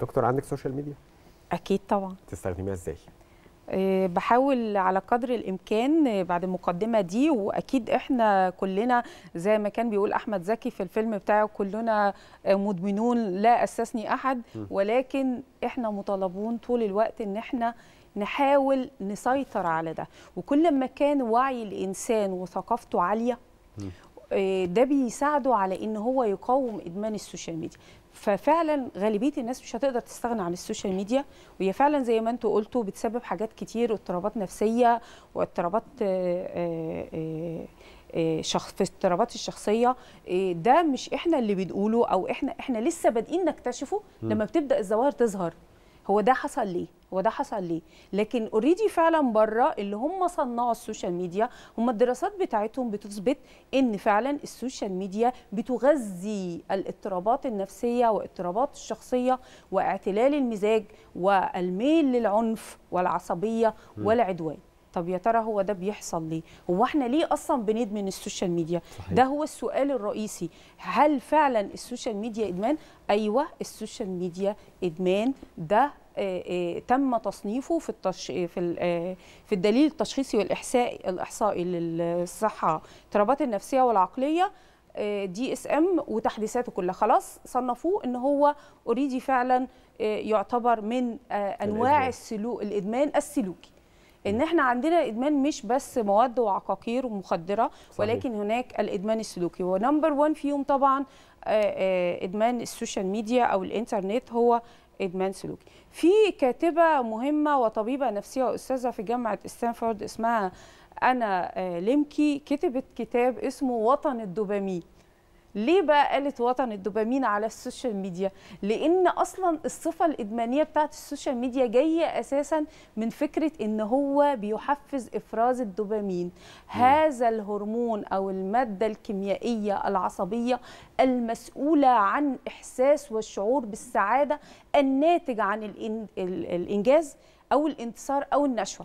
دكتور عندك سوشيال ميديا اكيد طبعا تستخدميها ازاي آه، بحاول على قدر الامكان آه، بعد المقدمه دي واكيد احنا كلنا زي ما كان بيقول احمد زكي في الفيلم بتاعه كلنا آه، مدمنون لا اسسني احد ولكن احنا مطالبون طول الوقت ان احنا نحاول نسيطر على ده وكل ما كان وعي الانسان وثقافته عاليه آه، ده بيساعده على ان هو يقاوم ادمان السوشيال ميديا ففعلا غالبيه الناس مش هتقدر تستغنى عن السوشيال ميديا وهي فعلا زي ما انتوا قلتوا بتسبب حاجات كتير اضطرابات نفسيه واضطرابات آه، آه، شخص في اضطرابات الشخصيه ده مش احنا اللي بنقوله او احنا احنا لسه بادئين نكتشفه لما بتبدا الظواهر تظهر هو ده حصل ليه هو ده حصل ليه لكن اوريدي فعلا بره اللي هم صنعوا السوشيال ميديا هم الدراسات بتاعتهم بتثبت ان فعلا السوشيال ميديا بتغذي الاضطرابات النفسيه واضطرابات الشخصيه واعتلال المزاج والميل للعنف والعصبيه والعدوان طب يا ترى هو ده بيحصل ليه هو احنا ليه اصلا بندمن السوشيال ميديا صحيح. ده هو السؤال الرئيسي هل فعلا السوشيال ميديا ادمان ايوه السوشيال ميديا ادمان ده آآ آه، آآ آه، تم تصنيفه في التش... آه، في في الدليل التشخيصي والاحصائي الاحصائي للصحه اضطرابات النفسيه والعقليه دي اس ام وتحديثاته كلها خلاص صنفوه ان هو اوريدي فعلا يعتبر من انواع السلوك الادمان السلوكي ان احنا عندنا ادمان مش بس مواد وعقاقير ومخدره صحيح. ولكن هناك الادمان السلوكي ونمبر 1 فيهم طبعا آه، آه، ادمان السوشيال ميديا او الانترنت هو ادمان سلوكي في كاتبه مهمه وطبيبه نفسيه واستاذه في جامعه ستانفورد اسمها انا آه، ليمكي كتبت كتاب اسمه وطن الدوبامين ليه بقى قالت وطن الدوبامين على السوشيال ميديا لان اصلا الصفه الادمانيه بتاعت السوشيال ميديا جايه اساسا من فكره ان هو بيحفز افراز الدوبامين م. هذا الهرمون او الماده الكيميائيه العصبيه المسؤوله عن احساس والشعور بالسعاده الناتج عن الانجاز او الانتصار او النشوه